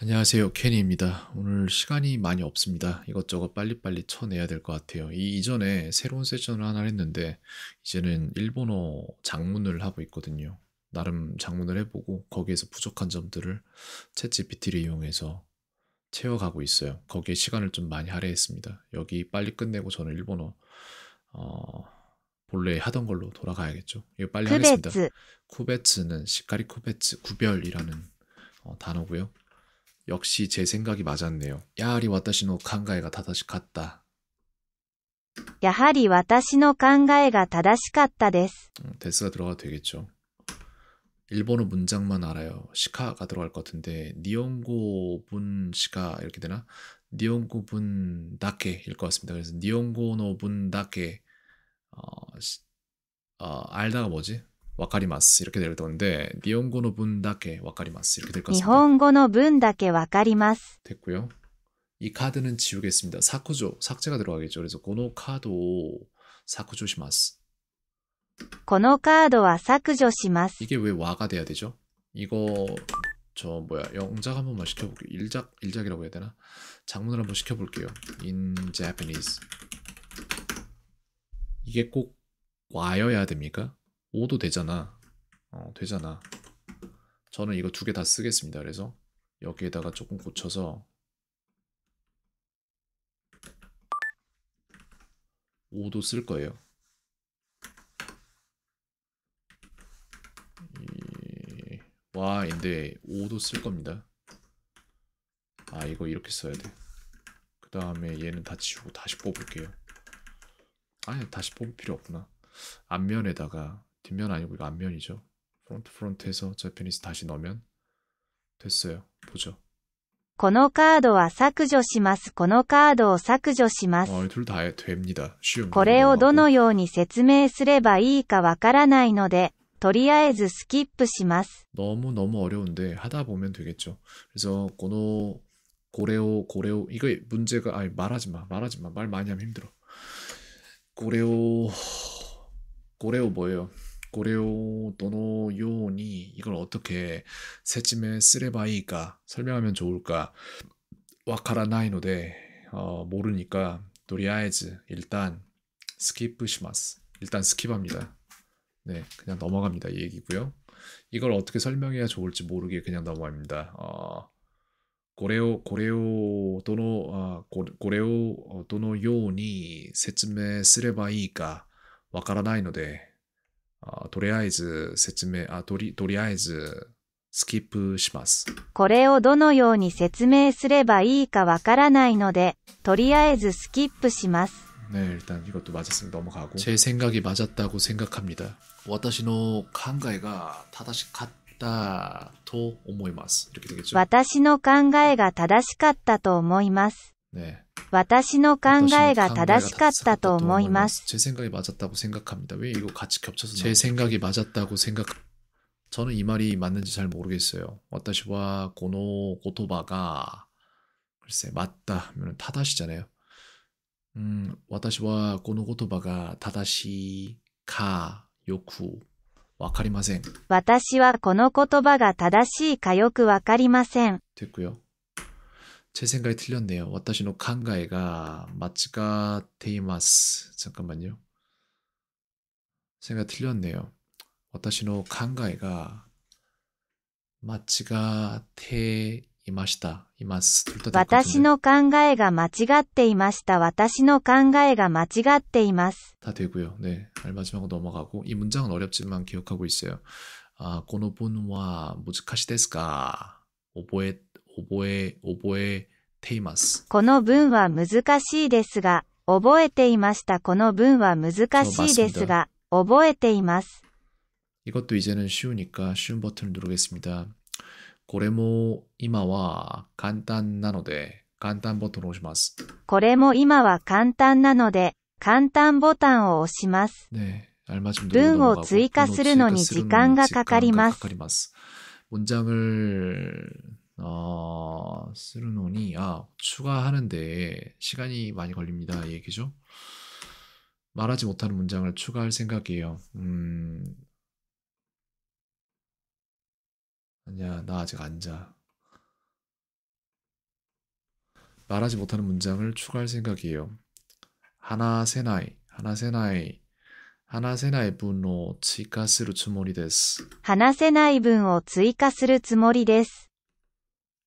안녕하세요 케니입니다 오늘 시간이 많이 없습니다 이것저것 빨리빨리 쳐내야 될 것 같아요 이 이전에 새로운 세션을 하나 했는데 이제는 일본어 장문을 하고 있거든요 나름 장문을 해보고 거기에서 부족한 점들을 채 g p t 를 이용해서 채워가고 있어요 거기에 시간을 좀 많이 할애했습니다 여기 빨리 끝내고 저는 일본어 어... 본래 하던 걸로 돌아가야겠죠 이거 빨리 쿠베츠. 하겠습니다 쿠베츠는 시카리 쿠베츠 구별이라는 어, 단어고요 역시 제 생각이 맞았네요. 야하리 와타시노 칸가에가 다다시 갔다. やはり私の考えが正しかったです. 음, 데스가 들어가도 되겠죠. 일본어 문장만 알아요. 시카가 들어갈 것 같은데 니온고분 시카 이렇게 되나? 니온고분 다케일 것 같습니다. 그래서 니온고노분 다케 어, 어 알다가 뭐지? 와카리마스 이렇게 될 건데 니혼고노 분다케 와카리마스 이렇게 될것 같습니다. 니혼고노 분다케 와카리마스 됐고요. 이 카드는 지우겠습니다. 사쿠조 삭제가 들어가겠죠. 그래서 고노 카드 사쿠조시마스. 고노 카드와 사쿠조시마스. 이게 왜 와가 돼야 되죠? 이거 저 뭐야 영작 한 번만 시켜볼게요. 일작 일작이라고 해야 되나? 장문을 한번 시켜볼게요. In Japanese. 이게 꼭 와여야 됩니까? 5도 되잖아. 어, 되잖아. 저는 이거 두 개 다 쓰겠습니다. 그래서 여기에다가 조금 고쳐서 5도 쓸 거예요. 와, 인데 5도 쓸 겁니다. 아, 이거 이렇게 써야 돼. 그 다음에 얘는 다치우고 다시 뽑을게요. 아니, 다시 뽑을 필요 없구나. 앞면에다가 뒷면 아니고 이거 앞면이죠. 프론트 프론트에서 저페니스 다시 넣으면 됐어요. 보죠. このカードは削除します。このカードを削除します。 어, 둘다 됩니다. 쉬운 これをどのように説明すればいいかわからないので、とりあえずスキップします。 너무 너무 어려운데 하다 보면 되겠죠. 그래서 고노 고레오 고레오 이거 문제가 아니 말하지 마 말하지 마말 많이 하면 힘들어. 고레오 고레오 뭐예요? 고레오 도노요니 이걸 어떻게 새찜의 쓰레바이가 설명하면 좋을까 와카라나이노데 어, 모르니까 도리아에즈 일단 스킵시마스 일단 스킵합니다. 네, 그냥 넘어갑니다. 이 얘기고요. 이걸 어떻게 설명해야 좋을지 모르게 그냥 넘어갑니다. 어, 고레오 고레오 도노 아, 고, 고레오 도노요니 세츠메 쓰레바이가 와카라나이노데 あとりあえず説明あとり、とりあえずスキップします。これをどのように説明すればいいかわからないので、とりあえずスキップします。ね、一旦、이것도맞았습니다넘어가고제생각이맞았다고생각합니다私の考えが正しかったと思います私の考えが正しかったと思います네私の考えが正しかったと思います。제생각이맞았다고생각합니다왜이거같이겹쳐서제생각이맞았다고생각저는이말이맞는지잘모르겠어요私はこの言葉が글쎄맞다하면타다시잖아요음私はこの言葉が正しいかよくわかりません。私はこの言葉が正しいかよくわかりません。됐고요제 생각이 틀렸네요. 와타시노 칸가에가 마츠가 데이마스. 잠깐만요. 생각 틀렸네요. 와타시노 칸가에가 마츠가 데이마시다. 이마스. 와타시노 칸가에가 마치가테이마시다. 와타시노 칸가에가 마치가테이마스. 다 되고요. 네. 알맞음하고 넘어가고 이 문장은 어렵지만 기억하고 있어요. 아, この文は難しいですか覚え覚え、覚えています。この文は難しいですが、覚えていました。この文は難しいですが、覚えています。이것도이제는쉬우니까쉬운버튼을누これも今は簡単なので、簡単ボタンを押します。これも今は簡単なので、簡単ボタンを押します。ね、文を追加するのに時間がかかります。문장을 어, 쓰르노니 아 추가하는데 시간이 많이 걸립니다 얘기죠. 예, 말하지 못하는 문장을 추가할 생각이에요. 음, 아니야 나 아직 안 자. 말하지 못하는 문장을 추가할 생각이에요. 하나 세나이 하나 세나이 하나세나이분을추가할생각이에요하을추가할하나세나이분을추가할생각이에요하을추가할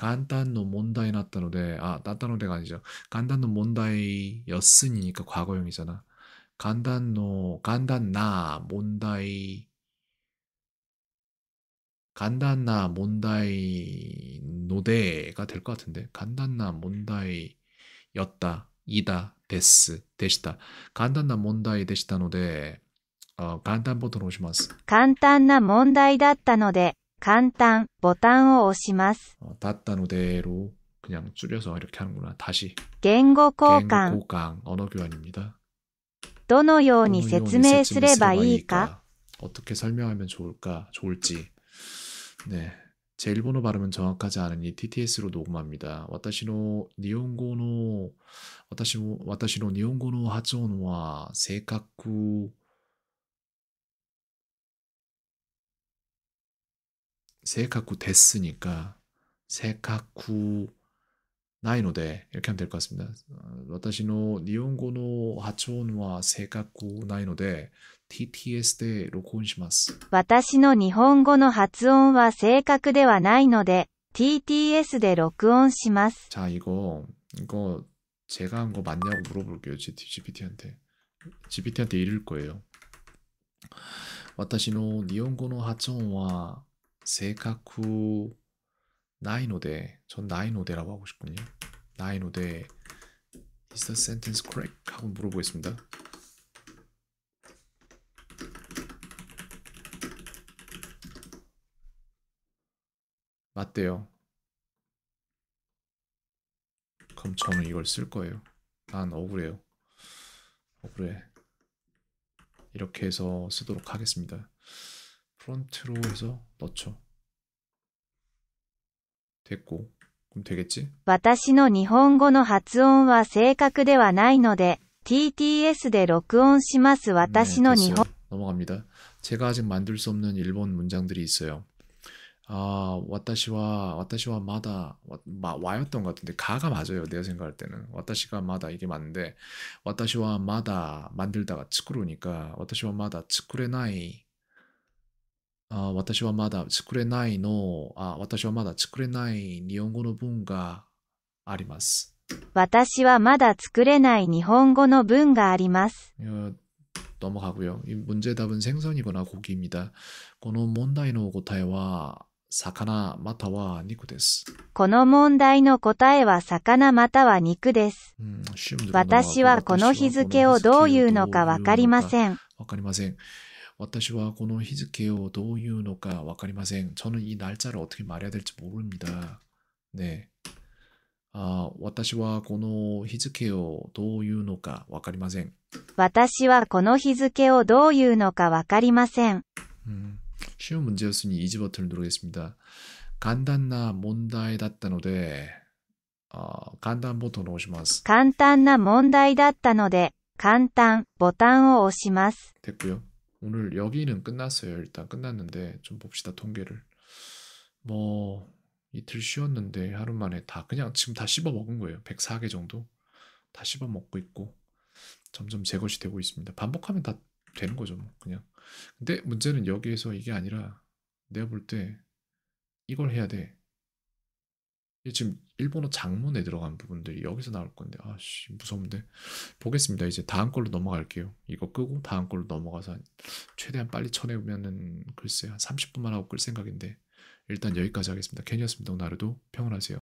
簡単の問題ったので、あ、だったのって感じじゃん。簡単の問題였으니까과거형이잖 아。 簡単の、簡単な問題、簡単な問題のでが될것같은 데、 簡単な問題였 다、 いだ、です、でした。簡単な問題でしたので、簡単ボタン押します。簡単な問題だったので、簡単ボタンを押します。だったので로그냥줄여서이렇게하는구나다시言語交換갱고강언어교환입니다どのように説明すればいいか어떻게설명하면좋을까좋을지네제일본어발음은정확하지않으니 TTS 로녹음합니다와타시노니혼고노와타시노와타시노니혼고노하조노와세카쿠 세카쿠 됐으니까 세카쿠 나이노데 이렇게 하면 될 것 같습니다. 私の 일본어의 하초는 세카쿠 나이노데 TTS で録音します.私の日本語の発音は 세각ではないので TTS で録音します.じゃ 자, 이거 이거 제가 한 거 맞냐고 물어볼게요. GPT한테. GPT한테 이럴 거예요. 私の日本語の発音は性格 나이노데 전 나이노데라고 하고 싶군요. 나이노데 is the sentence correct? 하고 물어보겠습니다. 맞대요. 그럼 저는 이걸 쓸 거예요. 난 억울해요. 억울해. 이렇게 해서 쓰도록 하겠습니다. 프론트 로에서 넣죠. 됐고 그럼 되겠지? 私の日本語の発音は正確ではないので TTS で録音します私の日本 네, 넘어갑니다. 제가 아직 만들 수 없는 일본 문장들이 있어요. 아, 와타시와 와타시와 마다 마, 와였던 것 같은데 가가 맞아요. 내가 생각할 때는 와타시가 마다 이게 맞는데 와타시와 마다 만들다가 츠쿠로니까 와타시와 마다 츠쿠레나이 あ私はまだ作れないのあ、私はまだ作れない日本語の文があります。私はまだ作れない日本語の文があります。넘어가고요이문제답은생선이거나고기입니다この問題の答えは魚または肉です。この問題の答えは魚または肉です。私はこの日付をどういうのかわかりません。わかりません。私はこの日付をどういうのかわかりません。저는い날짜를어떻게말해야될지모릅니 다。 ね。あ私はこの日付をどういうのかわかりません。私はこの日付をどういうのかわかりません。음쉬운문제였으니이지버튼을누르겠습니다간단나문제だったので어간단버を押します간단な問題だったので簡単ボタンを押します됐고요 오늘 여기는 끝났어요. 일단 끝났는데 좀 봅시다 통계를. 뭐 이틀 쉬었는데 하루 만에 다 그냥 지금 다 씹어 먹은 거예요. 104개 정도 다 씹어 먹고 있고 점점 제 것이 되고 있습니다. 반복하면 다 되는 거죠, 뭐 그냥. 근데 문제는 여기에서 이게 아니라 내가 볼 때 이걸 해야 돼. 지금 일본어 장문에 들어간 부분들이 여기서 나올 건데 아씨 무서운데 보겠습니다 이제 다음 걸로 넘어갈게요 이거 끄고 다음 걸로 넘어가서 최대한 빨리 쳐내면은 글쎄 한 30분만 하고 끌 생각인데 일단 여기까지 하겠습니다 괜히였습니다 오늘 하루도 평온하세요